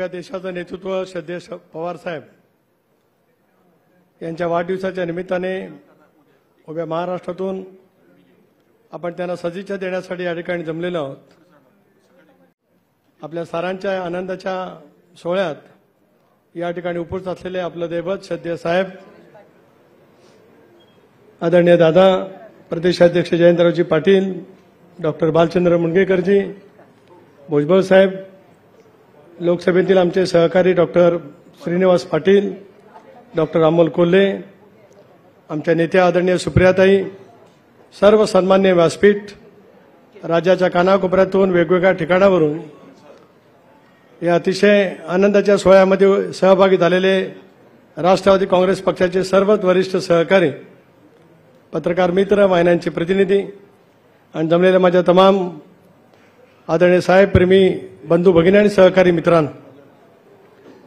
या देशाचं नेतृत्व श्रद्धे पवार साहेब यांच्या वाढदिवसाच्या निमित्ताने उभ्या महाराष्ट्रातून आपण त्यांना सदिच्छा देण्यासाठी या ठिकाणी जमलेलो आहोत आपल्या सारांच्या आनंदाच्या सोहळ्यात या ठिकाणी उपस्थित असलेले आपलं दैवत श्रद्धे साहेब आदरणीय दादा प्रदेशाध्यक्ष जयंतरावजी पाटील डॉक्टर बालचंद्र मुणगेकरजी भुजबळ साहेब लोकसभेतील आमचे सहकारी डॉक्टर श्रीनिवास पाटील डॉक्टर अमोल कोल्हे आमच्या नेत्या आदरणीय सुप्रियाताई सर्व सन्मान्य व्यासपीठ राज्याच्या कानाकोपऱ्यातून वेगवेगळ्या ठिकाणावरून या अतिशय आनंदाच्या सोहळ्यामध्ये सहभागी झालेले राष्ट्रवादी काँग्रेस पक्षाचे सर्वच वरिष्ठ सहकारी पत्रकार मित्र वाहिन्यांचे प्रतिनिधी आणि जमलेल्या माझ्या तमाम आदरणीय प्रेमी बंधू भगिनी आणि सहकारी मित्रांनो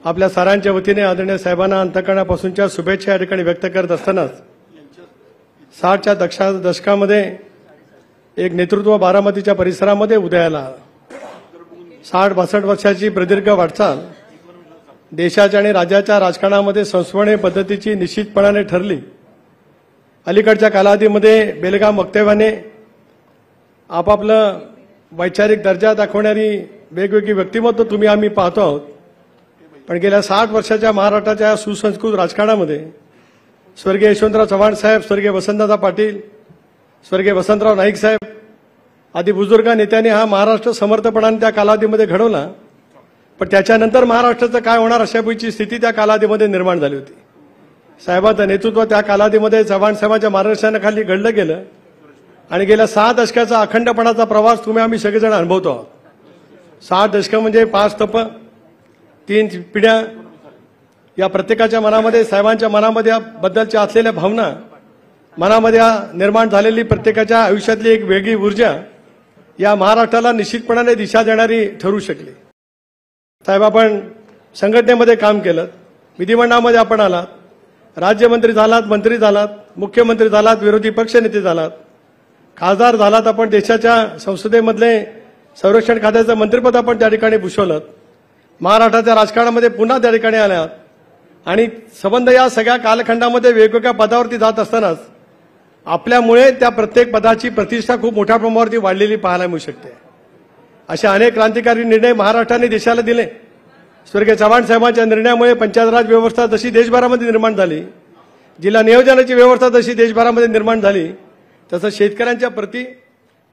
आपल्या सरांच्या वतीने आदरणीय साहेबांना अंतकरणापासूनच्या शुभेच्छा या ठिकाणी व्यक्त करत असतानाच साठच्या दक्षा दशकामध्ये एक नेतृत्व बारामतीच्या परिसरामध्ये उदयाला साठ बासष्ट वर्षाची प्रदीर्घ वाटचाल देशाच्या आणि राज्याच्या राजकारणामध्ये संस्मरणीय पद्धतीची निश्चितपणाने ठरली अलीकडच्या कालावधीमध्ये बेलगाम वक्तव्याने आपापलं वैचारिक दर्जा दाखवणारी वेगवेगळी व्यक्तिमत्व तुम्ही आम्ही पाहतो आहोत पण गेल्या साठ वर्षाच्या महाराष्ट्राच्या सुसंस्कृत राजकारणामध्ये स्वर्गीय यशवंतराव चव्हाण साहेब स्वर्गीय वसंतदादा पाटील स्वर्गीय वसंतराव नाईक साहेब आदी बुजुर्ग नेत्यांनी हा महाराष्ट्र समर्थपणाने त्या कालावधीमध्ये घडवला पण त्याच्यानंतर महाराष्ट्राचं काय होणार अशापैकी स्थिती त्या कालावधीमध्ये निर्माण झाली होती साहेबांचं नेतृत्व त्या कालावधीमध्ये चव्हाण साहेबांच्या मार्गदर्शनाखाली घडलं गेलं आणि गेल्या सहा दशकाचा अखंडपणाचा प्रवास तुम्ही आम्ही सगळेजण अनुभवतो सहा दशकं म्हणजे पाच तप तीन पिढ्या या प्रत्येकाच्या मनामध्ये साहेबांच्या मनामध्ये बद्दलच्या असलेल्या भावना मनामध्ये निर्माण झालेली प्रत्येकाच्या आयुष्यातली एक वेगळी ऊर्जा या महाराष्ट्राला निश्चितपणाने दिशा देणारी ठरू शकली साहेब आपण संघटनेमध्ये काम केलं विधिमंडळामध्ये आपण आलात राज्यमंत्री झालात मंत्री झालात मुख्यमंत्री झालात विरोधी पक्षनेते झालात खासदार झालात आपण देशाच्या संसदेमधले संरक्षण खात्याचं मंत्रिपद आपण त्या ठिकाणी भूषवलं महाराष्ट्राच्या राजकारणामध्ये पुन्हा त्या ठिकाणी आल्यात आणि संबंध या सगळ्या कालखंडामध्ये वेगवेगळ्या पदावरती जात असतानाच आपल्यामुळे त्या प्रत्येक पदाची प्रतिष्ठा खूप मोठ्या प्रमाणावरती वाढलेली पाहायला मिळू शकते असे अनेक क्रांतिकारी निर्णय महाराष्ट्राने देशाला दिले स्वर्गीय चव्हाण साहेबांच्या निर्णयामुळे पंचायतराज व्यवस्था जशी देशभरामध्ये निर्माण झाली जिल्हा नियोजनाची व्यवस्था जशी देशभरामध्ये निर्माण झाली तसंच शेतकऱ्यांच्या प्रती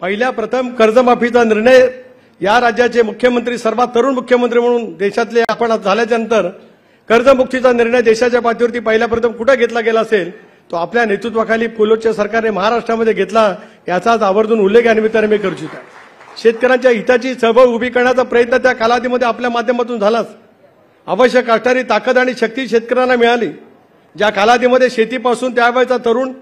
पहिल्या प्रथम कर्जमाफीचा निर्णय या राज्याचे मुख्यमंत्री सर्वात तरुण मुख्यमंत्री म्हणून देशातले आपण झाल्याच्यानंतर कर्जमुक्तीचा निर्णय देशाच्या पातळीवरती पहिल्या प्रथम कुठं घेतला गेला असेल तो आपल्या नेतृत्वाखाली पुलोच्या सरकारने महाराष्ट्रामध्ये घेतला याचाच आवर्जून उल्लेख या निमित्ताने मी करू इच्छितो शेतकऱ्यांच्या हिताची सहभाग उभी करण्याचा प्रयत्न त्या कालावधीमध्ये आपल्या माध्यमातून झालाच आवश्यक असणारी ताकद आणि शक्ती शेतकऱ्यांना मिळाली ज्या कालावधीमध्ये शेतीपासून त्यावेळेचा तरुण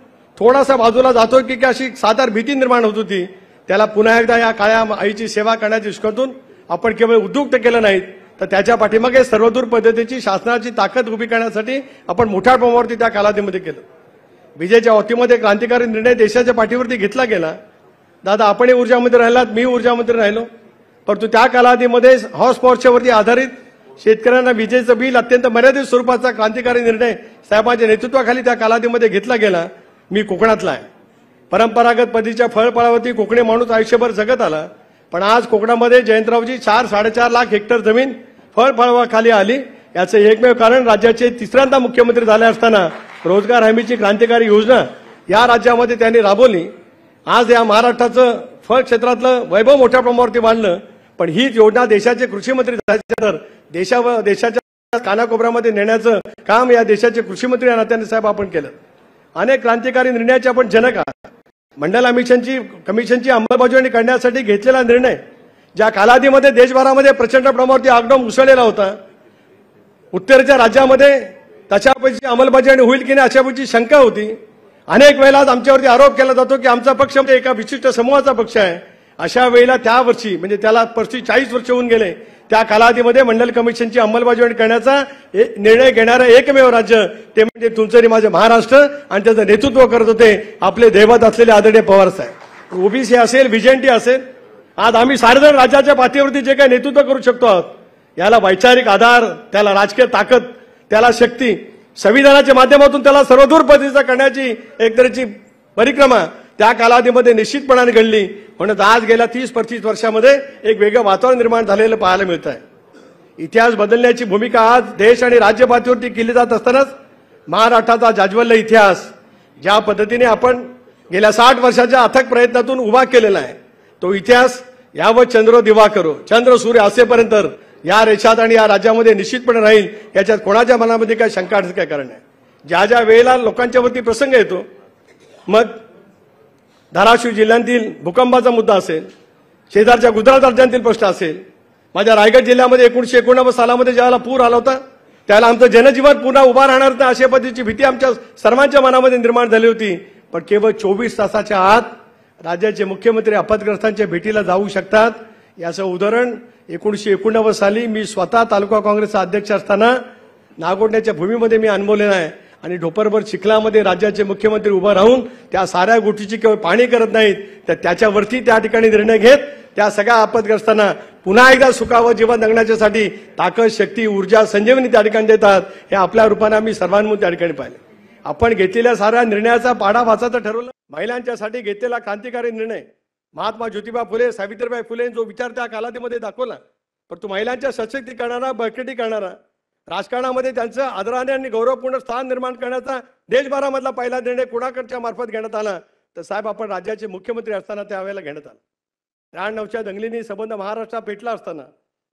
थोडासा बाजूला जातो की की अशी साधार भीती निर्माण होत होती त्याला पुन्हा एकदा या काळ्या आईची सेवा करण्याची विश्वातून आपण केवळ उद्युक्त केलं नाहीत तर त्याच्या पाठीमागे सर्वदूर पद्धतीची शासनाची ताकद उभी करण्यासाठी आपण मोठ्या प्रमाणावरती त्या कालावधीमध्ये केलं विजेच्या वतीमध्ये क्रांतिकारी निर्णय देशाच्या पाठीवरती घेतला गेला दादा आपणही ऊर्जामंत्री राहिलात मी ऊर्जामंत्री राहिलो परंतु त्या कालावधीमध्ये हाऊस वरती आधारित शेतकऱ्यांना विजेचं बिल अत्यंत मर्यादित स्वरूपाचा क्रांतिकारी निर्णय साहेबांच्या नेतृत्वाखाली त्या कालावधीमध्ये घेतला गेला मी कोकणातला आहे परंपरागत पद्धतीच्या फळफळावरती कोकणी माणूस आयुष्यभर जगत आला पण आज कोकणामध्ये जयंतरावजी चार साडेचार लाख हेक्टर जमीन फळफळाखाली आली याचं एकमेव कारण राज्याचे तिसऱ्यांदा मुख्यमंत्री झाले असताना रोजगार हमीची क्रांतिकारी योजना या राज्यामध्ये त्यांनी राबवली आज या महाराष्ट्राचं फळ क्षेत्रातलं वैभव मोठ्या प्रमाणावरती वाढलं पण ही योजना देशाचे कृषी मंत्री तर देशावर देशाच्या कानाकोपऱ्यामध्ये नेण्याचं काम या देशाचे कृषी मंत्री नात्याने साहेब आपण केलं अनेक क्रांतिकारी निर्णयाचे आपण जनक आहात मंडल कमिशनची कमिशनची अंमलबजावणी करण्यासाठी घेतलेला निर्णय ज्या कालावधीमध्ये देशभरामध्ये प्रचंड प्रमाणावरती आगडोम उसळलेला होता उत्तरेच्या राज्यामध्ये तशापैकी अंमलबजावणी होईल की नाही अशा अशापैकी शंका होती अनेक वेळेला आज आमच्यावरती आरोप केला जातो की आमचा पक्ष म्हणजे एका विशिष्ट समूहाचा पक्ष आहे अशा वेळेला त्या वर्षी म्हणजे त्याला परशी चाळीस वर्ष होऊन गेले त्या कालावधीमध्ये मंडल कमिशनची अंमलबजावणी करण्याचा निर्णय घेणारं एकमेव राज्य ते म्हणजे तुमचं माझे महाराष्ट्र आणि त्याचं नेतृत्व करत होते आपले दैवत असलेले आदरणीय पवार साहेब ओबीसी असेल विजयंटी असेल आज आम्ही सारेजण राज्याच्या पातळीवरती जे काही नेतृत्व करू शकतो आहोत याला वैचारिक आधार त्याला राजकीय ताकद त्याला शक्ती संविधानाच्या माध्यमातून त्याला सर्वदूर पद्धतीचा करण्याची एकतरीची परिक्रमा त्या कालावधीमध्ये निश्चितपणाने घडली म्हणून आज गेल्या तीस पस्तीस वर्षामध्ये एक वेगळं वातावरण निर्माण झालेलं पाहायला मिळत आहे इतिहास बदलण्याची भूमिका आज देश आणि राज्य पातळीवरती केली जात असतानाच महाराष्ट्राचा जाज्वल्य इतिहास ज्या पद्धतीने आपण गेल्या साठ वर्षाच्या अथक प्रयत्नातून उभा केलेला आहे तो इतिहास यावर चंद्र दिवा करो चंद्र सूर्य असेपर्यंत या रेषात आणि या राज्यामध्ये निश्चितपणे राहील याच्यात कोणाच्या मनामध्ये काय शंका काय कारण आहे ज्या ज्या वेळेला लोकांच्यावरती प्रसंग येतो मग धाराशिव जिल्ह्यांतील भूकंपाचा मुद्दा असेल शेजारच्या गुजरात राज्यांतील प्रश्न असेल माझ्या रायगड जिल्ह्यामध्ये एकोणीशे एकोणनव्वद सालामध्ये ज्यावेळेला पूर आला होता त्याला आमचं जनजीवन पुन्हा उभा राहणार नाही अशा पद्धतीची भीती आमच्या सर्वांच्या मनामध्ये निर्माण झाली होती पण केवळ चोवीस तासाच्या आत राज्याचे मुख्यमंत्री आपदग्रस्तांच्या भेटीला जाऊ शकतात याचं उदाहरण एकोणीशे एकोणनव्वद साली मी स्वतः तालुका काँग्रेसचा अध्यक्ष असताना नागोडण्याच्या भूमीमध्ये मी अनुभवलेला आहे आणि ढोपरभर चिखलामध्ये राज्याचे मुख्यमंत्री उभं राहून त्या साऱ्या गोष्टीची केवळ पाहणी करत नाहीत तर त्याच्यावरती त्या ठिकाणी निर्णय घेत त्या सगळ्या आपदग्रस्तांना पुन्हा एकदा सुखावं जीवन जगण्याच्यासाठी ताकद शक्ती ऊर्जा संजीवनी त्या ठिकाणी देतात हे आपल्या रूपाने आम्ही सर्वांमधून त्या ठिकाणी पाहिले आपण घेतलेल्या साऱ्या निर्णयाचा पाडा वाचायचं ठरवलं महिलांच्यासाठी घेतलेला क्रांतिकारी निर्णय महात्मा ज्योतिबा फुले सावित्रीबाई फुले जो विचार त्या कालाधीमध्ये दाखवला परंतु महिलांच्या करणारा बळकटी करणारा राजकारणामध्ये त्यांचं आदराने आणि गौरवपूर्ण स्थान निर्माण करण्याचा देशभरामधला पहिला निर्णय कुणाकडच्या मार्फत घेण्यात आला तर साहेब आपण राज्याचे मुख्यमंत्री असताना त्यावेळेला घेण्यात आला त्र्याण्णवच्या दंगलीने संबंध महाराष्ट्रात पेटला असताना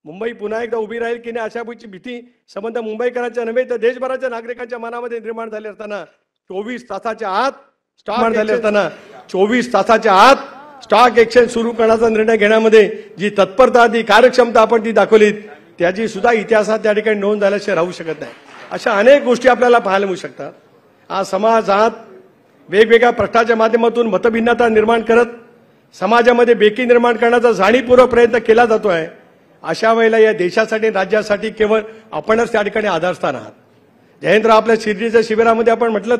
मुंबई पुन्हा एकदा उभी राहील की नाही अशाची भीती संबंध मुंबईकरांच्या नव्हे तर देशभराच्या नागरिकांच्या मनामध्ये निर्माण झाले असताना चोवीस तासाच्या आत स्टॉक झाले असताना चोवीस तासाच्या आत स्टॉक एक्सचेंज सुरू करण्याचा निर्णय घेण्यामध्ये जी तत्परता ती कार्यक्षमता आपण ती दाखवलीत त्याची सुद्धा इतिहासात त्या ठिकाणी नोंद झाल्याशिवाय राहू शकत नाही अशा अनेक गोष्टी आपल्याला पाहायला मिळू शकतात आज समाजात वेगवेगळ्या प्रश्नाच्या माध्यमातून मतभिन्नता निर्माण करत समाजामध्ये बेकी निर्माण करण्याचा जाणीवपूर्वक प्रयत्न केला जातो आहे अशा वेळेला या देशासाठी राज्यासाठी केवळ आपणच त्या ठिकाणी आधारस्थान आहात जयेंद्र आपल्या शिर्डीच्या शिबिरामध्ये आपण म्हटलं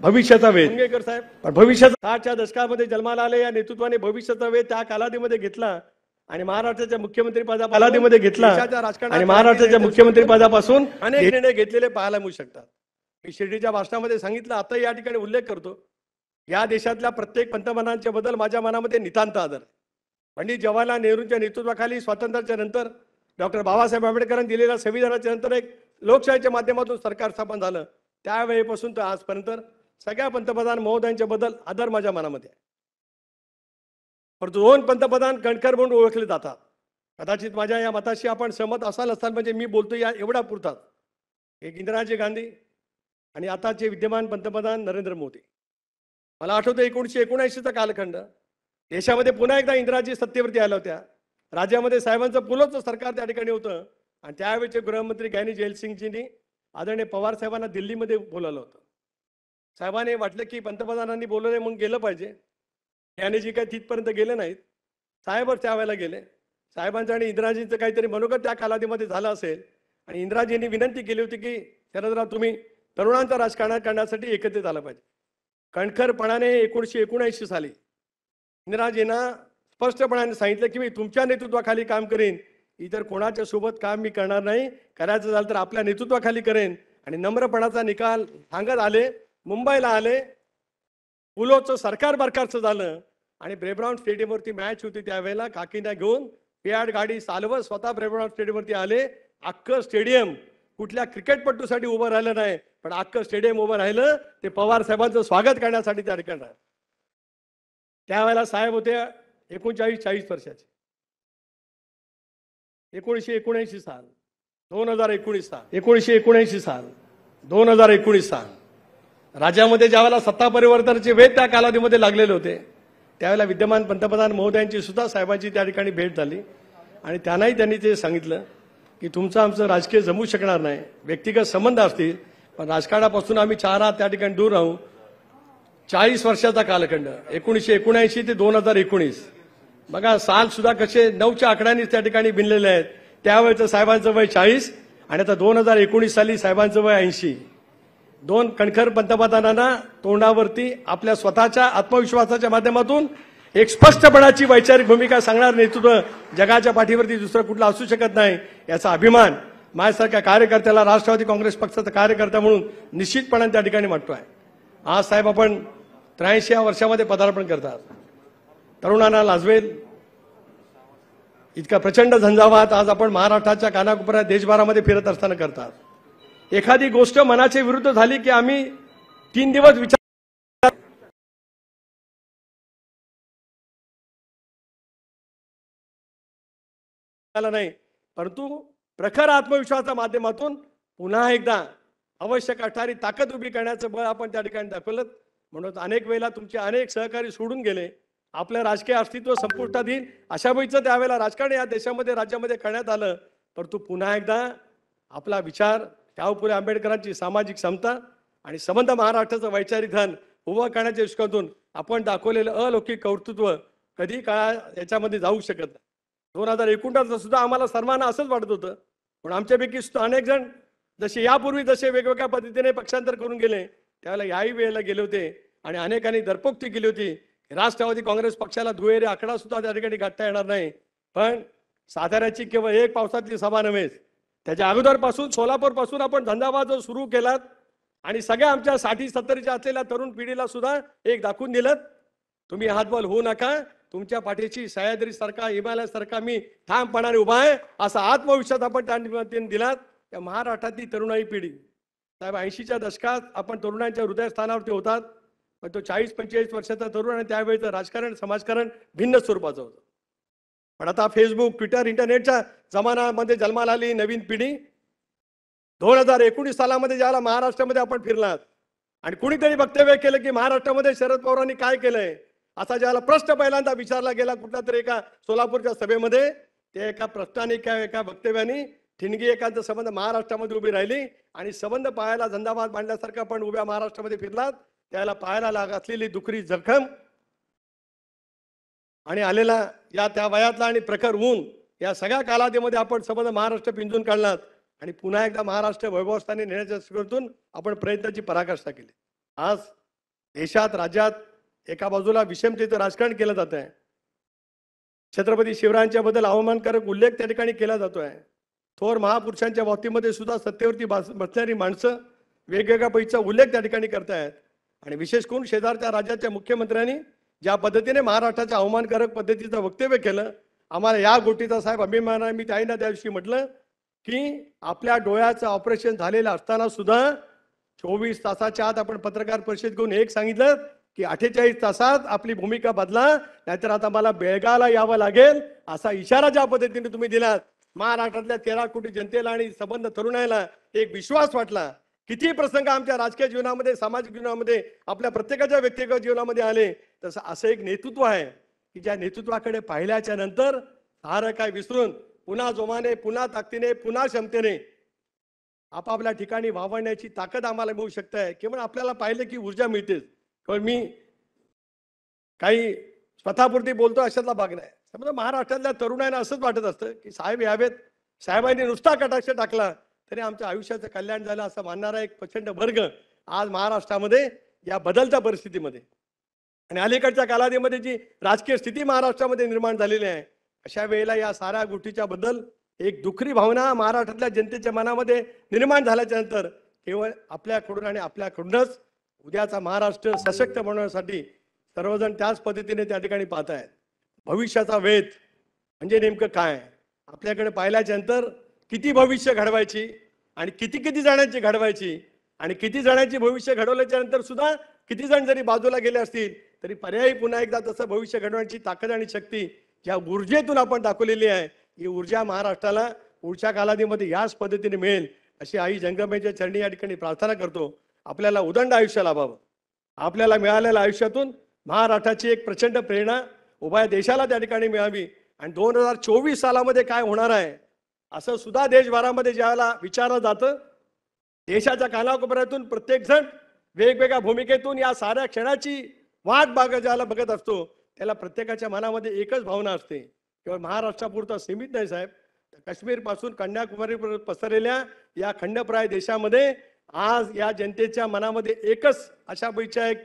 भविष्याचा वेध साहेब पण भविष्याचा साठच्या दशकामध्ये जन्माला आले या नेतृत्वाने भविष्याचा वेध त्या कालावधीमध्ये घेतला आणि महाराष्ट्राच्या मुख्यमंत्रीपदामध्ये घेतला आणि महाराष्ट्राच्या पदापासून अनेक निर्णय घेतलेले पाहायला मिळू शकतात मी शिर्डीच्या भाषणामध्ये सांगितलं आता या ठिकाणी उल्लेख करतो या देशातल्या प्रत्येक पंतप्रधानांच्या बद्दल माझ्या मनामध्ये नितांत आदर पंडित जवाहरलाल नेहरूंच्या नेतृत्वाखाली स्वातंत्र्याच्या नंतर डॉक्टर बाबासाहेब आंबेडकरांनी दिलेल्या संविधानाच्या नंतर एक लोकशाहीच्या माध्यमातून सरकार स्थापन झालं त्यावेळेपासून तर आजपर्यंत सगळ्या पंतप्रधान महोदयांच्या बद्दल आदर माझ्या मनामध्ये आहे परंतु दोन पंतप्रधान कणकर म्हणून ओळखले जातात कदाचित माझ्या या मताशी आपण सहमत असाल असाल म्हणजे मी बोलतो या एवढा पुरतात एक इंदिराजी गांधी आणि आताचे विद्यमान पंतप्रधान नरेंद्र मोदी मला आठवतं एकोणीसशे एकोणऐंशीचा कालखंड देशामध्ये पुन्हा एकदा इंदिराजी सत्तेवरती आल्या होत्या राज्यामध्ये साहेबांचं पुलंच सरकार त्या ठिकाणी होतं आणि त्यावेळेचे गृहमंत्री गॅनी जयलसिंगजींनी आदरणीय पवार साहेबांना दिल्लीमध्ये बोलावलं होतं साहेबांनी वाटलं की पंतप्रधानांनी बोलवले म्हणून गेलं पाहिजे जी काही तिथपर्यंत गेले नाहीत साहेब त्यावेळेला गेले साहेबांचं आणि इंद्राजींचं काहीतरी मनोगत त्या कालावधीमध्ये झालं असेल आणि इंद्राजींनी विनंती केली होती की शरदराव तुम्ही तरुणांचा राजकारण करण्यासाठी एकत्रित आलं पाहिजे कणखरपणाने एकोणीशे एकोणऐंशी साली इंदिराजींना स्पष्टपणाने सांगितलं की मी तुमच्या नेतृत्वाखाली काम करेन इतर कोणाच्या सोबत काम मी करणार नाही करायचं झालं तर आपल्या नेतृत्वाखाली करेन आणि नम्रपणाचा निकाल सांगत आले मुंबईला आले पुलोचं सरकार बरकारचं झालं आणि ब्रेब्राऊन स्टेडियमवरती मॅच होती त्यावेळेला काकींना घेऊन पेआड गाडी चालवत स्वतः ब्रेब्राऊन स्टेडियमवरती आले अख्खं स्टेडियम कुठल्या क्रिकेटपटूसाठी उभं राहिलं नाही पण अख्खं स्टेडियम उभं राहिलं ते पवार साहेबांचं स्वागत करण्यासाठी त्या ठिकाणी त्यावेळेला साहेब होते एकोणचाळीस चाळीस वर्षाचे एकोणीसशे एकोणऐंशी साल दोन हजार एकोणीस साल एकोणीशे एकोणऐंशी साल दोन हजार एकोणीस साल राज्यामध्ये ज्यावेळेला सत्ता परिवर्तनाचे वेद त्या कालावधीमध्ये लागलेले होते त्यावेळेला विद्यमान पंतप्रधान महोदयांची सुद्धा साहेबांची त्या ठिकाणी भेट झाली आणि त्यांनाही त्यांनी ते सांगितलं की तुमचं आमचं राजकीय जमू शकणार नाही व्यक्तिगत संबंध असतील पण राजकारणापासून आम्ही चार हात त्या ठिकाणी दूर राहू चाळीस वर्षाचा कालखंड एकोणीसशे एकोणऐंशी ते दोन हजार एकोणीस बघा साल सुद्धा कसे नऊच्या आकड्यांनी त्या ठिकाणी भिनलेले आहेत त्यावेळेचं साहेबांचं वय चाळीस आणि आता दोन हजार एकोणीस साली साहेबांचं वय ऐंशी दोन कणखर पंतप्रधानांना तोंडावरती आपल्या स्वतःच्या आत्मविश्वासाच्या माध्यमातून एक स्पष्टपणाची वैचारिक भूमिका सांगणार नेतृत्व जगाच्या पाठीवरती दुसरं कुठलं असू शकत नाही याचा अभिमान माझ्यासारख्या कार्यकर्त्याला राष्ट्रवादी काँग्रेस पक्षाचा कार्यकर्ता म्हणून निश्चितपणाने त्या ठिकाणी वाटतो आहे आज साहेब आपण त्र्याऐंशी वर्षामध्ये पदार्पण करतात तरुणांना लाजवेल इतका प्रचंड झंझावात आज आपण महाराष्ट्राच्या कानाकोपऱ्या देशभरामध्ये फिरत असताना करतात एखादी गोष्ट मनाच्या विरुद्ध झाली की आम्ही तीन दिवस विचार नाही परंतु प्रखर आत्मविश्वासाच्या माध्यमातून पुन्हा एकदा आवश्यक असणारी ताकद उभी करण्याचं बळ आपण त्या ठिकाणी दाखवलं म्हणून अनेक वेळेला तुमचे अनेक सहकारी सोडून गेले आपलं राजकीय अस्तित्व संपुष्टात येईल अशा वेळीचं त्यावेळेला राजकारण या देशामध्ये राज्यामध्ये करण्यात आलं परंतु पुन्हा एकदा आपला विचार शाहू फुले आंबेडकरांची सामाजिक समता आणि समंत महाराष्ट्राचं वैचारिक धन उभं करण्याच्या विश्वातून आपण दाखवलेलं अलौकिक कर्तृत्व कधी काळा याच्यामध्ये जाऊ शकत नाही दोन हजार एकोणीसला सुद्धा आम्हाला सर्वांना असंच वाटत होतं पण आमच्यापैकी सुद्धा अनेक जण जसे यापूर्वी जसे वेगवेगळ्या पद्धतीने पक्षांतर करून गेले त्यावेळेला याही वेळेला गेले होते आणि अनेकांनी दरपोक्ती केली होती राष्ट्रवादी काँग्रेस पक्षाला दुहेरी आकडा सुद्धा त्या ठिकाणी गाठता येणार नाही पण साताऱ्याची केवळ एक पावसातली सभा नव्हेच त्याच्या अगोदरपासून सोलापूरपासून आपण धंदाबाज सुरू केलात आणि सगळ्या आमच्या साठी सत्तरीच्या असलेल्या तरुण पिढीला सुद्धा एक दाखवून दिलं तुम्ही हातबल होऊ नका तुमच्या पाठीशी सह्याद्री सरकार हिमालय मी ठामपणाने उभा आहे असा आत्मविश्वास आपण त्या दिलात त्या महाराष्ट्रातली तरुणाई पिढी साहेब ऐंशीच्या दशकात आपण तरुणांच्या हृदयस्थानावरती होतात पण तो चाळीस पंचेचाळीस वर्षाचा तरुण आणि त्यावेळेचं राजकारण समाजकारण भिन्न स्वरूपाचं होतं पण आता फेसबुक ट्विटर इंटरनेटच्या जमानामध्ये जन्माला आली नवीन पिढी दोन हजार एकोणीस सालामध्ये ज्याला महाराष्ट्रामध्ये आपण फिरलात आणि कुणीतरी वक्तव्य केलं की महाराष्ट्रामध्ये शरद पवारांनी काय केलंय असा ज्याला प्रश्न पहिल्यांदा विचारला गेला कुठल्या तरी एका सोलापूरच्या सभेमध्ये ते एका प्रश्नाने किंवा एका वक्तव्याने ठिणगी एकांचा संबंध महाराष्ट्रामध्ये उभी राहिली आणि संबंध पाहायला धंदाबाद मांडल्यासारखं पण उभ्या महाराष्ट्रामध्ये फिरलात त्याला पाहायला लाग असलेली दुखरी जखम आणि आलेला या त्या वयातला आणि प्रखर ऊन या सगळ्या कालावधीमध्ये आपण समज महाराष्ट्र पिंजून काढलात आणि पुन्हा एकदा महाराष्ट्र वैभवस्थाने नेण्याच्या स्वरूपातून आपण प्रयत्नाची पराकाष्ठा केली आज देशात राज्यात एका बाजूला विषमतेचं राजकारण केलं जात आहे छत्रपती शिवरायांच्या बद्दल अवमानकारक उल्लेख त्या ठिकाणी केला जातो आहे थोर महापुरुषांच्या बाबतीमध्ये सुद्धा सत्तेवरती बस बसणारी माणसं वेगवेगळ्या पैचा उल्लेख त्या ठिकाणी करतायत आणि विशेष करून शेजारच्या राज्याच्या मुख्यमंत्र्यांनी ज्या पद्धतीने महाराष्ट्राच्या अवमानकारक पद्धतीचं वक्तव्य केलं आम्हाला या गोष्टीचा साहेब अभिमानाने मी त्याईना त्या दिवशी म्हटलं की आपल्या डोळ्याचं ऑपरेशन झालेलं असताना सुद्धा चोवीस तासाच्या आत आपण पत्रकार परिषद घेऊन एक सांगितलं की अठ्ठेचाळीस तासात आपली भूमिका बदला नाहीतर आता मला बेळगावला यावं लागेल असा इशारा ज्या पद्धतीने तुम्ही दिलात महाराष्ट्रातल्या तेरा कोटी जनतेला आणि संबंध तरुणाला एक विश्वास वाटला किती प्रसंग आमच्या राजकीय जीवनामध्ये सामाजिक जीवनामध्ये आपल्या प्रत्येकाच्या व्यक्तिगत जीवनामध्ये आले तसं असं एक नेतृत्व आहे की ज्या नेतृत्वाकडे पाहिल्याच्या नंतर सारं काय विसरून पुन्हा जोमाने पुन्हा ताकदीने पुन्हा क्षमतेने आपापल्या ठिकाणी वावरण्याची ताकद आम्हाला मिळू आहे केवळ आपल्याला पाहिलं की ऊर्जा मिळतेच पण मी काही स्वतःपुरती बोलतो अशातला भाग नाही समजा महाराष्ट्रातल्या तरुणांना असंच वाटत असतं की साहेब यावेत साहेबांनी नुसता कटाक्ष टाकला तरी आमच्या आयुष्याचं कल्याण झालं असं मानणारा एक प्रचंड वर्ग आज महाराष्ट्रामध्ये या बदलत्या परिस्थितीमध्ये आणि अलीकडच्या कालावधीमध्ये जी राजकीय स्थिती महाराष्ट्रामध्ये निर्माण झालेली आहे अशा वेळेला या साऱ्या गोष्टीच्या बद्दल एक दुखरी भावना महाराष्ट्रातल्या जनतेच्या मनामध्ये निर्माण झाल्याच्या नंतर केवळ आपल्याकडून आणि आपल्याकडूनच उद्याचा महाराष्ट्र सशक्त बनवण्यासाठी सर्वजण त्याच पद्धतीने त्या ठिकाणी पाहत आहेत भविष्याचा वेध म्हणजे नेमकं काय आपल्याकडे पाहिल्याच्या नंतर किती भविष्य घडवायची आणि किती किती जणांची घडवायची आणि किती जणांची भविष्य घडवल्याच्या नंतर सुद्धा किती जण जरी बाजूला गेले असतील तरी पर्यायी पुन्हा एकदा तसं भविष्य घडवण्याची ताकद आणि शक्ती ज्या ऊर्जेतून आपण दाखवलेली आहे ही ऊर्जा महाराष्ट्राला पुढच्या कालावधीमध्ये याच पद्धतीने मिळेल अशी आई जंगमेच्या चरणी या ठिकाणी प्रार्थना करतो आपल्याला उदंड आयुष्य लाभावं आपल्याला मिळालेल्या आयुष्यातून महाराष्ट्राची एक प्रचंड प्रेरणा उभ्या देशाला त्या ठिकाणी मिळावी आणि दोन हजार चोवीस सालामध्ये काय होणार आहे असं सुद्धा देशभरामध्ये ज्याला विचारलं जातं देशाच्या कानाकोपऱ्यातून प्रत्येकजण वेगवेगळ्या भूमिकेतून या साऱ्या क्षणाची वाट बाग ज्याला बघत असतो त्याला प्रत्येकाच्या मनामध्ये एकच भावना असते केवळ महाराष्ट्रापुरता सीमित नाही साहेब काश्मीरपासून कन्याकुमारी पसरलेल्या या खंडप्राय देशामध्ये आज या जनतेच्या मनामध्ये एकच अशा पैशा एक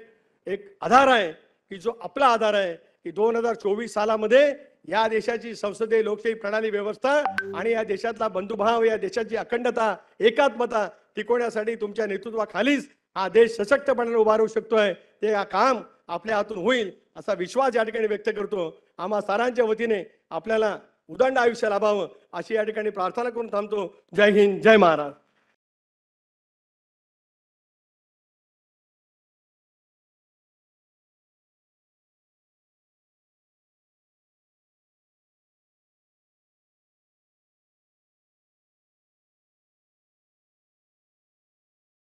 एक आधार आहे की जो आपला आधार आहे की दोन हजार चोवीस सालामध्ये या देशाची संसदीय लोकशाही प्रणाली व्यवस्था आणि या देशातला बंधुभाव या देशाची अखंडता एकात्मता टिकवण्यासाठी तुमच्या नेतृत्वाखालीच हा देश उभा उभारू शकतोय ते हा काम आपल्या हातून होईल असा विश्वास या ठिकाणी व्यक्त करतो आम्हा सारांच्या वतीने आपल्याला उदंड आयुष्य लाभावं अशी या ठिकाणी प्रार्थना करून थांबतो जय हिंद जय महाराज